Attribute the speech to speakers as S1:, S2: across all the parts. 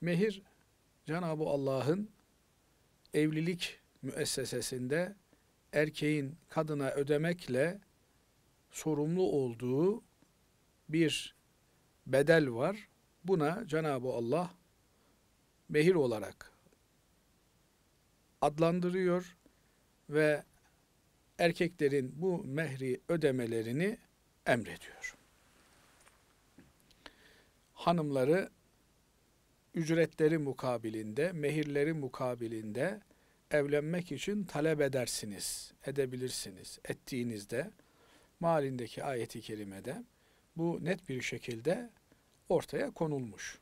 S1: Mehir Cenab-ı Allah'ın evlilik müessesesinde erkeğin kadına ödemekle sorumlu olduğu bir bedel var. Buna Cenab-ı Allah mehir olarak adlandırıyor ve erkeklerin bu mehri ödemelerini emrediyor. Hanımları ücretleri mukabilinde, mehirleri mukabilinde evlenmek için talep edersiniz, edebilirsiniz. Ettiğinizde malindeki ayeti kerimede bu net bir şekilde ortaya konulmuş.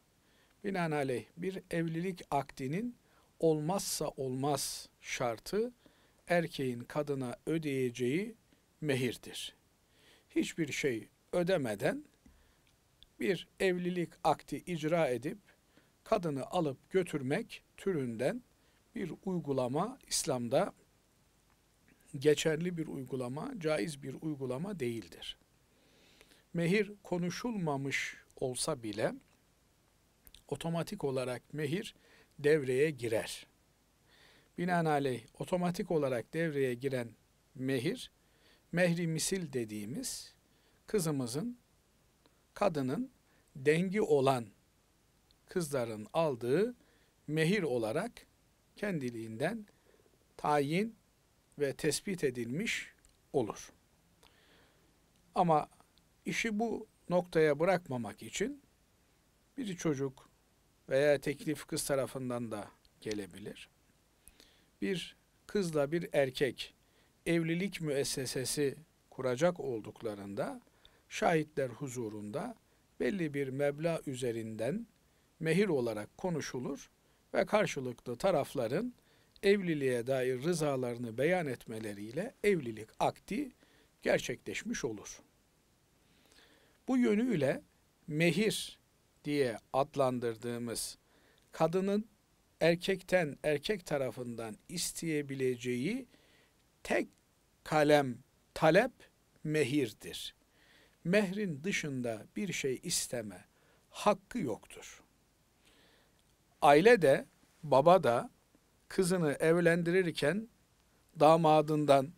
S1: Binaenaleyh bir evlilik akdinin olmazsa olmaz şartı erkeğin kadına ödeyeceği mehirdir. Hiçbir şey ödemeden bir evlilik akdi icra edip kadını alıp götürmek türünden bir uygulama İslam'da geçerli bir uygulama, caiz bir uygulama değildir. Mehir konuşulmamış olsa bile otomatik olarak mehir devreye girer. Binaenaleyh otomatik olarak devreye giren mehir, mehri misil dediğimiz kızımızın, kadının dengi olan kızların aldığı mehir olarak kendiliğinden tayin ve tespit edilmiş olur. Ama işi bu noktaya bırakmamak için bir çocuk veya teklif kız tarafından da gelebilir. Bir kızla bir erkek evlilik müessesesi kuracak olduklarında şahitler huzurunda belli bir meblağ üzerinden mehir olarak konuşulur ve karşılıklı tarafların evliliğe dair rızalarını beyan etmeleriyle evlilik akti gerçekleşmiş olur. Bu yönüyle mehir diye adlandırdığımız kadının erkekten erkek tarafından isteyebileceği tek kalem talep mehirdir. Mehrin dışında bir şey isteme hakkı yoktur aile de baba da kızını evlendirirken damadından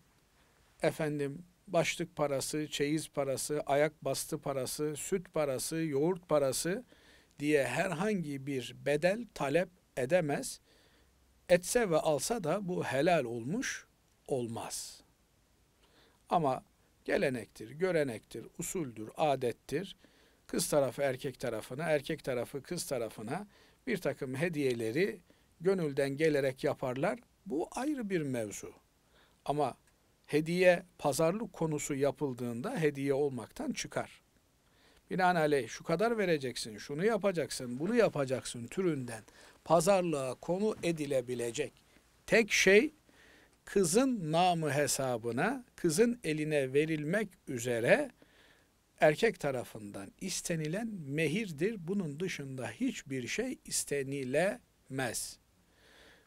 S1: efendim başlık parası, çeyiz parası, ayak bastı parası, süt parası, yoğurt parası diye herhangi bir bedel talep edemez. Etse ve alsa da bu helal olmuş olmaz. Ama gelenektir, görenektir, usuldür, adettir. Kız tarafı erkek tarafına, erkek tarafı kız tarafına bir takım hediyeleri gönülden gelerek yaparlar. Bu ayrı bir mevzu. Ama hediye pazarlık konusu yapıldığında hediye olmaktan çıkar. Binaenaleyh şu kadar vereceksin, şunu yapacaksın, bunu yapacaksın türünden pazarlığa konu edilebilecek tek şey kızın namı hesabına, kızın eline verilmek üzere erkek tarafından istenilen mehirdir. Bunun dışında hiçbir şey istenilemez.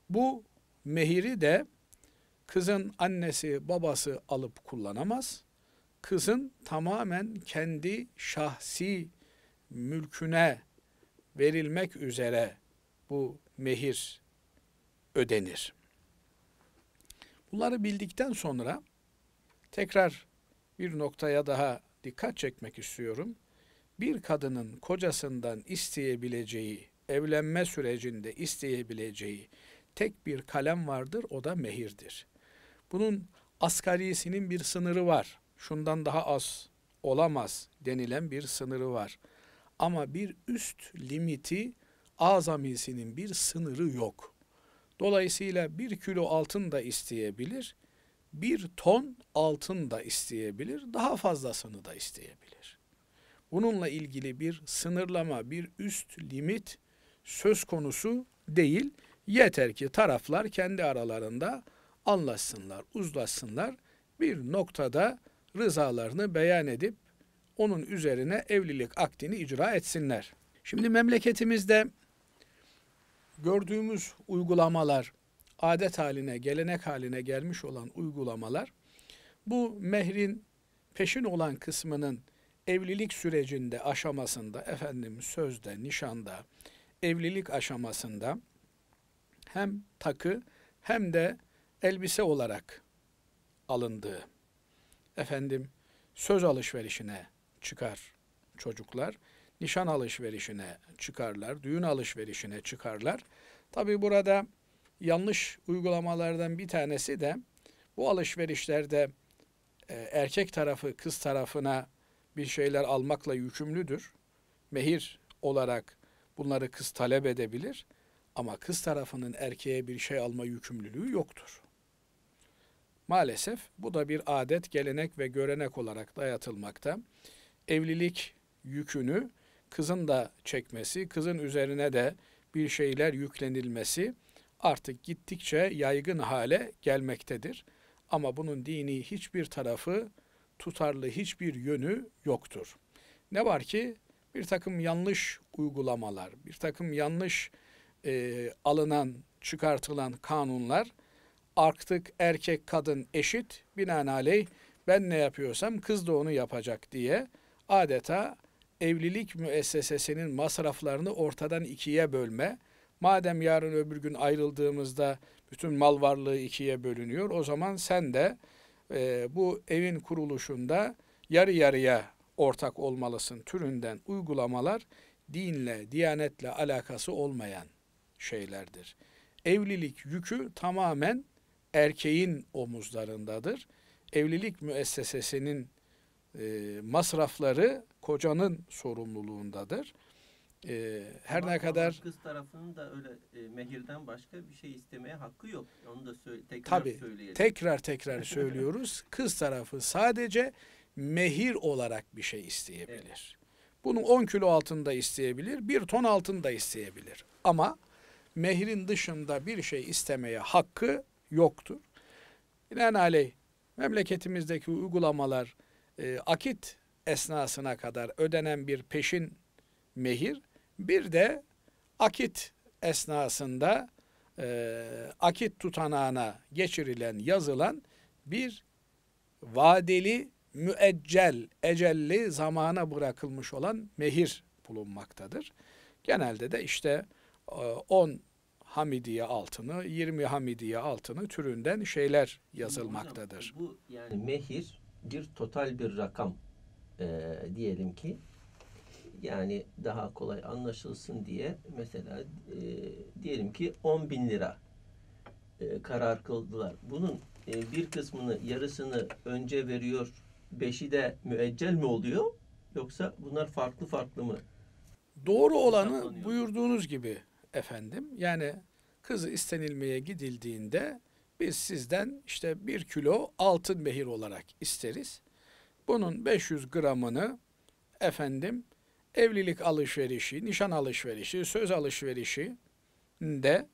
S1: Bu mehiri de kızın annesi babası alıp kullanamaz. Kızın tamamen kendi şahsi mülküne verilmek üzere bu mehir ödenir. Bunları bildikten sonra tekrar bir noktaya daha dikkat çekmek istiyorum. Bir kadının kocasından isteyebileceği, evlenme sürecinde isteyebileceği tek bir kalem vardır, o da mehirdir. Bunun asgarisinin bir sınırı var. Şundan daha az olamaz denilen bir sınırı var. Ama bir üst limiti azamisinin bir sınırı yok. Dolayısıyla bir kilo altın da isteyebilir.'' bir ton altın da isteyebilir, daha fazlasını da isteyebilir. Bununla ilgili bir sınırlama, bir üst limit söz konusu değil. Yeter ki taraflar kendi aralarında anlaşsınlar, uzlaşsınlar. Bir noktada rızalarını beyan edip onun üzerine evlilik akdini icra etsinler. Şimdi memleketimizde gördüğümüz uygulamalar adet haline, gelenek haline gelmiş olan uygulamalar bu mehrin peşin olan kısmının evlilik sürecinde, aşamasında, efendim sözde, nişanda, evlilik aşamasında hem takı hem de elbise olarak alındığı, efendim söz alışverişine çıkar çocuklar, nişan alışverişine çıkarlar, düğün alışverişine çıkarlar. Tabi burada yanlış uygulamalardan bir tanesi de bu alışverişlerde e, erkek tarafı kız tarafına bir şeyler almakla yükümlüdür. Mehir olarak bunları kız talep edebilir ama kız tarafının erkeğe bir şey alma yükümlülüğü yoktur. Maalesef bu da bir adet, gelenek ve görenek olarak dayatılmakta. Evlilik yükünü kızın da çekmesi, kızın üzerine de bir şeyler yüklenilmesi artık gittikçe yaygın hale gelmektedir. Ama bunun dini hiçbir tarafı, tutarlı hiçbir yönü yoktur. Ne var ki bir takım yanlış uygulamalar, bir takım yanlış e, alınan, çıkartılan kanunlar artık erkek kadın eşit binaenaleyh ben ne yapıyorsam kız da onu yapacak diye adeta evlilik müessesesinin masraflarını ortadan ikiye bölme, Madem yarın öbür gün ayrıldığımızda bütün mal varlığı ikiye bölünüyor. O zaman sen de e, bu evin kuruluşunda yarı yarıya ortak olmalısın türünden uygulamalar dinle, diyanetle alakası olmayan şeylerdir. Evlilik yükü tamamen erkeğin omuzlarındadır. Evlilik müessesesinin e, masrafları kocanın sorumluluğundadır. E, her Ama ne kadar kız tarafının da öyle e, mehirden başka bir şey istemeye hakkı yok. Onu da söyle, tekrar tabii, söyleyelim. Tekrar tekrar söylüyoruz. Kız tarafı sadece mehir olarak bir şey isteyebilir. Evet. Bunu 10 kilo altında isteyebilir, bir ton altında isteyebilir. Ama mehirin dışında bir şey istemeye hakkı yoktur. Binaenaleyh memleketimizdeki uygulamalar e, akit esnasına kadar ödenen bir peşin mehir bir de akit esnasında e, akit tutanağına geçirilen, yazılan bir vadeli müeccel, ecelli zamana bırakılmış olan mehir bulunmaktadır. Genelde de işte 10 e, hamidiye altını, 20 hamidiye altını türünden şeyler yazılmaktadır. Hocam, bu yani mehir bir total bir rakam e, diyelim ki yani daha kolay anlaşılsın diye mesela e, diyelim ki 10 bin lira e, karar kıldılar. Bunun e, bir kısmını yarısını önce veriyor beşi de müeccel mi oluyor yoksa bunlar farklı farklı mı? Doğru olanı buyurduğunuz gibi efendim yani kızı istenilmeye gidildiğinde biz sizden işte bir kilo altın mehir olarak isteriz. Bunun 500 gramını efendim evlilik alışverişi, nişan alışverişi, söz alışverişi de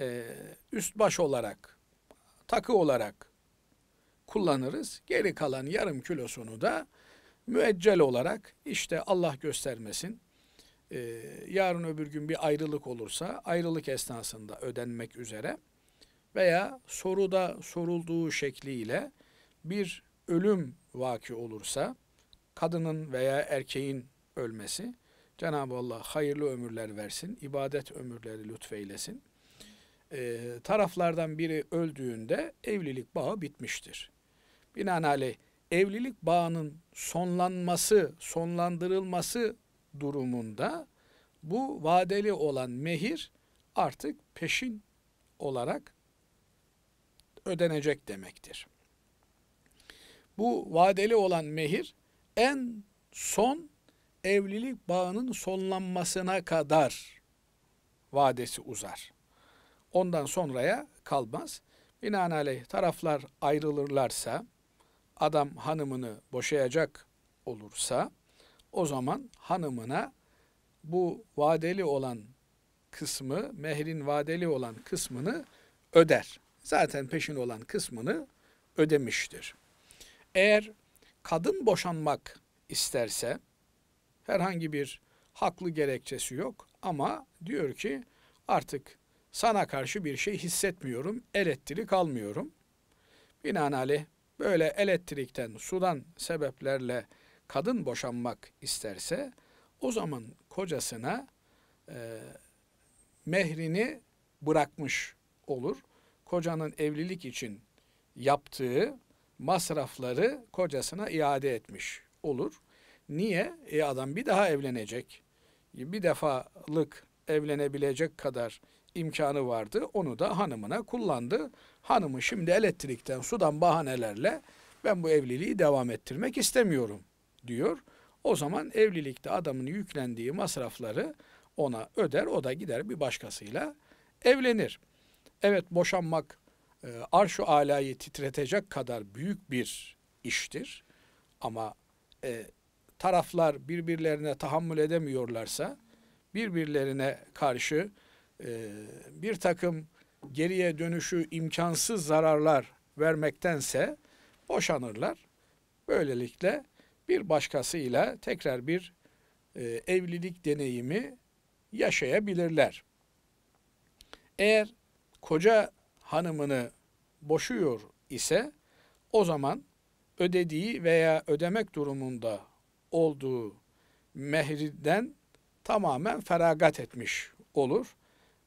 S1: e, üst baş olarak, takı olarak kullanırız. Geri kalan yarım kilosunu da müeccel olarak işte Allah göstermesin. E, yarın öbür gün bir ayrılık olursa ayrılık esnasında ödenmek üzere veya soruda sorulduğu şekliyle bir ölüm vaki olursa kadının veya erkeğin ölmesi. Cenab-ı Allah hayırlı ömürler versin, ibadet ömürleri lütfeylesin. Ee, taraflardan biri öldüğünde evlilik bağı bitmiştir. Binaenaleyh evlilik bağının sonlanması, sonlandırılması durumunda bu vadeli olan mehir artık peşin olarak ödenecek demektir. Bu vadeli olan mehir en son evlilik bağının sonlanmasına kadar vadesi uzar. Ondan sonraya kalmaz. Binaenaleyh taraflar ayrılırlarsa, adam hanımını boşayacak olursa, o zaman hanımına bu vadeli olan kısmı, mehrin vadeli olan kısmını öder. Zaten peşin olan kısmını ödemiştir. Eğer kadın boşanmak isterse, herhangi bir haklı gerekçesi yok ama diyor ki artık sana karşı bir şey hissetmiyorum, elektrik almıyorum. Binaenaleyh böyle elektrikten, sudan sebeplerle kadın boşanmak isterse o zaman kocasına e, mehrini bırakmış olur. Kocanın evlilik için yaptığı masrafları kocasına iade etmiş olur. Niye? E adam bir daha evlenecek. Bir defalık evlenebilecek kadar imkanı vardı. Onu da hanımına kullandı. Hanımı şimdi elektrikten, sudan bahanelerle ben bu evliliği devam ettirmek istemiyorum diyor. O zaman evlilikte adamın yüklendiği masrafları ona öder, o da gider bir başkasıyla evlenir. Evet boşanmak e, arşu alayı titretecek kadar büyük bir iştir. Ama e, taraflar birbirlerine tahammül edemiyorlarsa birbirlerine karşı e, bir takım geriye dönüşü imkansız zararlar vermektense boşanırlar. Böylelikle bir başkasıyla tekrar bir e, evlilik deneyimi yaşayabilirler. Eğer koca hanımını boşuyor ise o zaman ödediği veya ödemek durumunda olduğu mehriden tamamen feragat etmiş olur.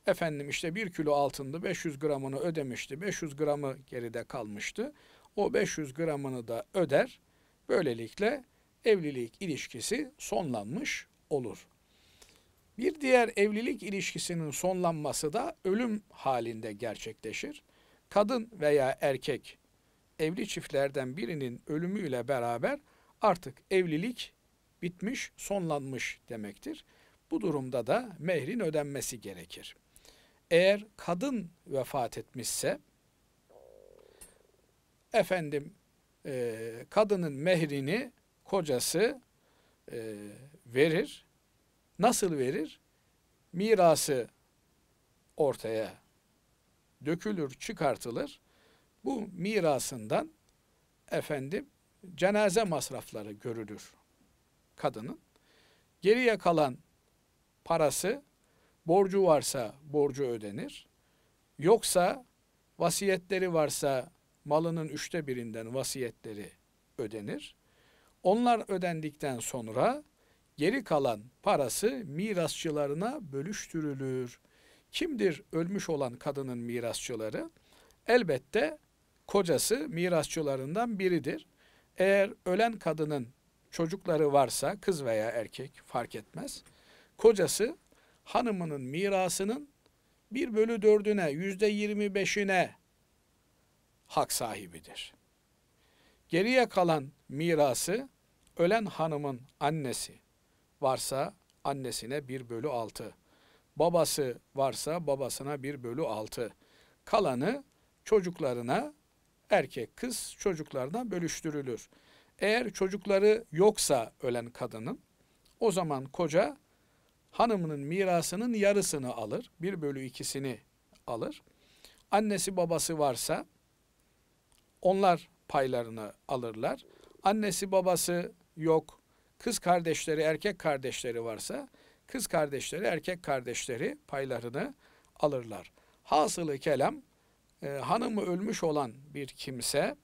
S1: Efendim işte bir kilo altındı, 500 gramını ödemişti. 500 gramı geride kalmıştı. O 500 gramını da öder. Böylelikle evlilik ilişkisi sonlanmış olur. Bir diğer evlilik ilişkisinin sonlanması da ölüm halinde gerçekleşir. Kadın veya erkek evli çiftlerden birinin ölümüyle beraber artık evlilik bitmiş, sonlanmış demektir. Bu durumda da mehrin ödenmesi gerekir. Eğer kadın vefat etmişse efendim e, kadının mehrini kocası e, verir. Nasıl verir? Mirası ortaya dökülür, çıkartılır. Bu mirasından efendim cenaze masrafları görülür kadının. Geriye kalan parası borcu varsa borcu ödenir. Yoksa vasiyetleri varsa malının üçte birinden vasiyetleri ödenir. Onlar ödendikten sonra geri kalan parası mirasçılarına bölüştürülür. Kimdir ölmüş olan kadının mirasçıları? Elbette kocası mirasçılarından biridir. Eğer ölen kadının çocukları varsa kız veya erkek fark etmez. Kocası hanımının mirasının bir bölü dördüne, yüzde yirmi beşine hak sahibidir. Geriye kalan mirası ölen hanımın annesi varsa annesine bir bölü altı, babası varsa babasına bir bölü altı, kalanı çocuklarına erkek kız çocuklarına bölüştürülür. Eğer çocukları yoksa ölen kadının o zaman koca hanımının mirasının yarısını alır. bir bölü ikisini alır. Annesi babası varsa onlar paylarını alırlar. Annesi babası yok, kız kardeşleri, erkek kardeşleri varsa kız kardeşleri, erkek kardeşleri paylarını alırlar. Hasılı kelam e, hanımı ölmüş olan bir kimse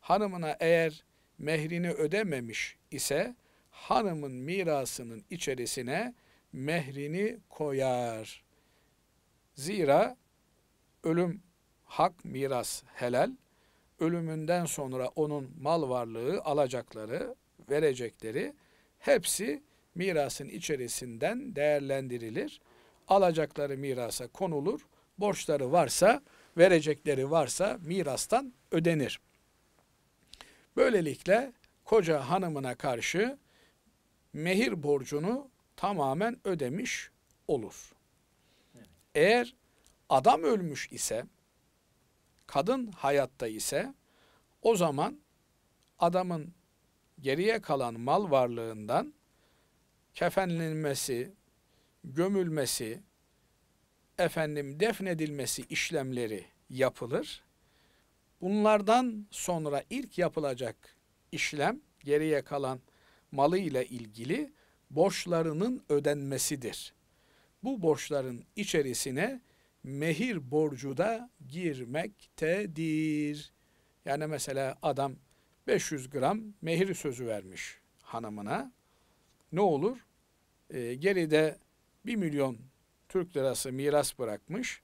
S1: hanımına eğer mehrini ödememiş ise hanımın mirasının içerisine mehrini koyar. Zira ölüm hak miras helal, ölümünden sonra onun mal varlığı, alacakları, verecekleri hepsi mirasın içerisinden değerlendirilir. Alacakları mirasa konulur, borçları varsa, verecekleri varsa mirastan ödenir. Böylelikle koca hanımına karşı mehir borcunu tamamen ödemiş olur. Eğer adam ölmüş ise, kadın hayatta ise o zaman adamın geriye kalan mal varlığından kefenlenmesi, gömülmesi, efendim defnedilmesi işlemleri yapılır Bunlardan sonra ilk yapılacak işlem geriye kalan malı ile ilgili borçlarının ödenmesidir. Bu borçların içerisine mehir borcu da girmektedir. Yani mesela adam 500 gram mehir sözü vermiş hanımına. Ne olur? E, geride 1 milyon Türk lirası miras bırakmış.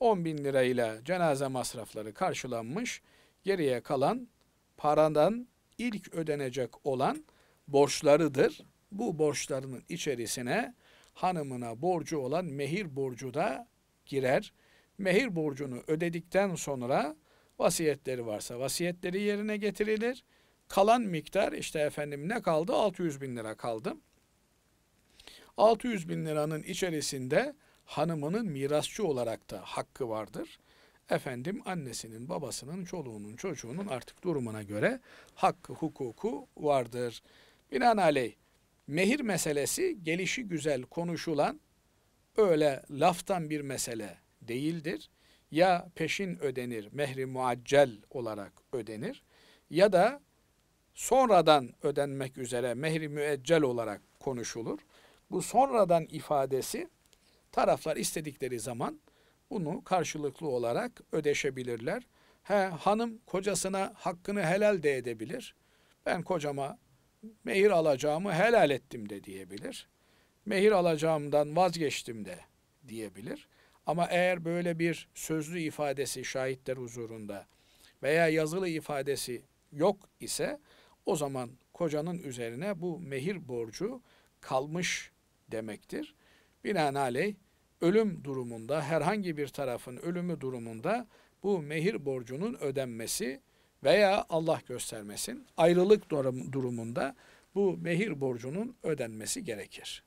S1: 10 bin lirayla cenaze masrafları karşılanmış. Geriye kalan paradan ilk ödenecek olan borçlarıdır. Bu borçlarının içerisine hanımına borcu olan mehir borcu da girer. Mehir borcunu ödedikten sonra vasiyetleri varsa vasiyetleri yerine getirilir. Kalan miktar işte efendim ne kaldı? 600 bin lira kaldı. 600 bin liranın içerisinde hanımının mirasçı olarak da hakkı vardır. Efendim annesinin, babasının, çoluğunun, çocuğunun artık durumuna göre hakkı, hukuku vardır. Binaenaleyh mehir meselesi gelişi güzel konuşulan öyle laftan bir mesele değildir. Ya peşin ödenir, mehri muaccel olarak ödenir ya da sonradan ödenmek üzere mehri müeccel olarak konuşulur. Bu sonradan ifadesi Taraflar istedikleri zaman bunu karşılıklı olarak ödeşebilirler. He, hanım kocasına hakkını helal de edebilir. Ben kocama mehir alacağımı helal ettim de diyebilir. Mehir alacağımdan vazgeçtim de diyebilir. Ama eğer böyle bir sözlü ifadesi şahitler huzurunda veya yazılı ifadesi yok ise o zaman kocanın üzerine bu mehir borcu kalmış demektir. Binaenaleyh ölüm durumunda herhangi bir tarafın ölümü durumunda bu mehir borcunun ödenmesi veya Allah göstermesin ayrılık durumunda bu mehir borcunun ödenmesi gerekir.